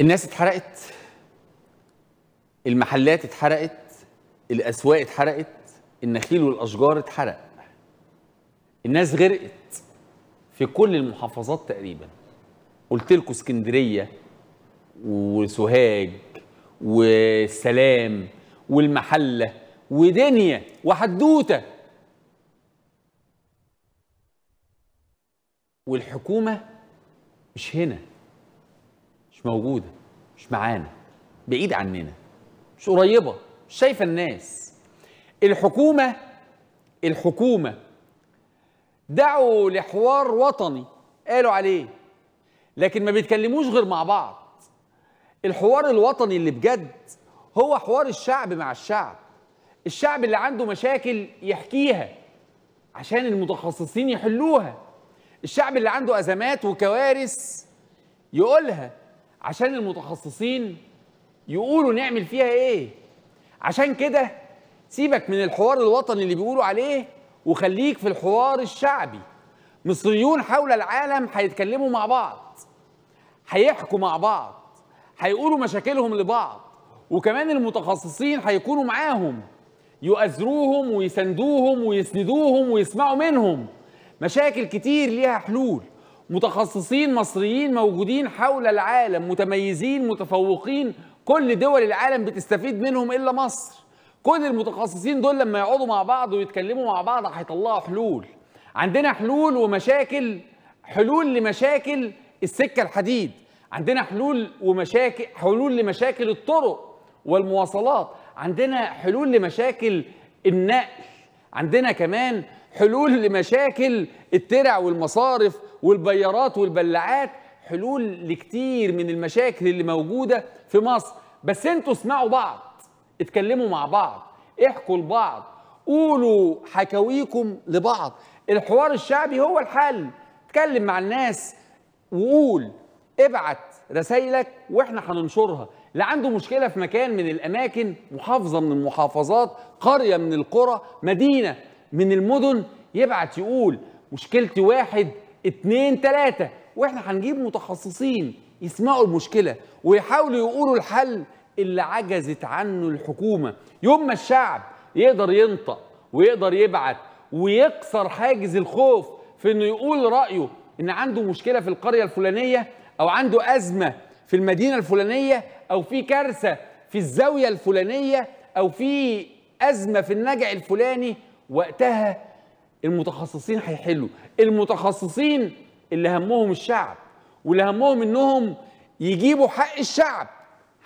الناس اتحرقت المحلات اتحرقت الاسواق اتحرقت النخيل والاشجار اتحرق الناس غرقت في كل المحافظات تقريبا قلت لكم اسكندريه وسوهاج والسلام والمحله ودنيا وحدوته والحكومه مش هنا مش موجوده مش معانا بعيد عننا مش قريبه مش شايفه الناس الحكومه الحكومه دعوا لحوار وطني قالوا عليه لكن ما بيتكلموش غير مع بعض الحوار الوطني اللي بجد هو حوار الشعب مع الشعب الشعب اللي عنده مشاكل يحكيها عشان المتخصصين يحلوها الشعب اللي عنده أزمات وكوارث يقولها عشان المتخصصين يقولوا نعمل فيها ايه عشان كده سيبك من الحوار الوطني اللي بيقولوا عليه وخليك في الحوار الشعبي مصريون حول العالم هيتكلموا مع بعض هيحكوا مع بعض هيقولوا مشاكلهم لبعض وكمان المتخصصين هيكونوا معاهم يؤازروهم ويسندوهم ويسندوهم ويسمعوا منهم مشاكل كتير ليها حلول متخصصين مصريين موجودين حول العالم متميزين متفوقين كل دول العالم بتستفيد منهم الا مصر كل المتخصصين دول لما يقعدوا مع بعض ويتكلموا مع بعض هيطلعوا حلول عندنا حلول ومشاكل حلول لمشاكل السكه الحديد عندنا حلول ومشاكل حلول لمشاكل الطرق والمواصلات عندنا حلول لمشاكل النقل عندنا كمان حلول لمشاكل الترع والمصارف والبيارات والبلاعات حلول لكتير من المشاكل اللي موجودة في مصر بس انتوا اسمعوا بعض اتكلموا مع بعض احكوا لبعض قولوا حكاويكم لبعض الحوار الشعبي هو الحل اتكلم مع الناس وقول ابعت رسايلك واحنا هننشرها اللي عنده مشكله في مكان من الاماكن محافظه من المحافظات قريه من القرى مدينه من المدن يبعت يقول مشكلتي واحد اتنين تلاتة واحنا هنجيب متخصصين يسمعوا المشكلة ويحاولوا يقولوا الحل اللي عجزت عنه الحكومة يوم ما الشعب يقدر ينطق ويقدر يبعت ويكسر حاجز الخوف في انه يقول رأيه ان عنده مشكلة في القرية الفلانية او عنده أزمة في المدينة الفلانية او في كارثة في الزاوية الفلانية او في أزمة في النجع الفلاني وقتها المتخصصين هيحلوا المتخصصين اللي همهم الشعب واللي همهم انهم يجيبوا حق الشعب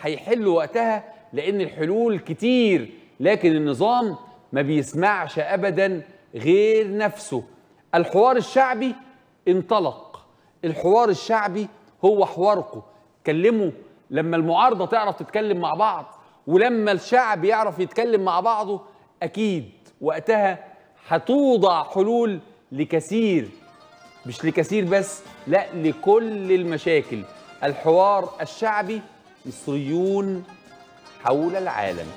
هيحلوا وقتها لان الحلول كتير لكن النظام ما بيسمعش ابدا غير نفسه الحوار الشعبي انطلق الحوار الشعبي هو حواركم كلموا لما المعارضه تعرف تتكلم مع بعض ولما الشعب يعرف يتكلم مع بعضه اكيد وقتها هتوضع حلول لكثير مش لكثير بس لا لكل المشاكل الحوار الشعبي مصريون حول العالم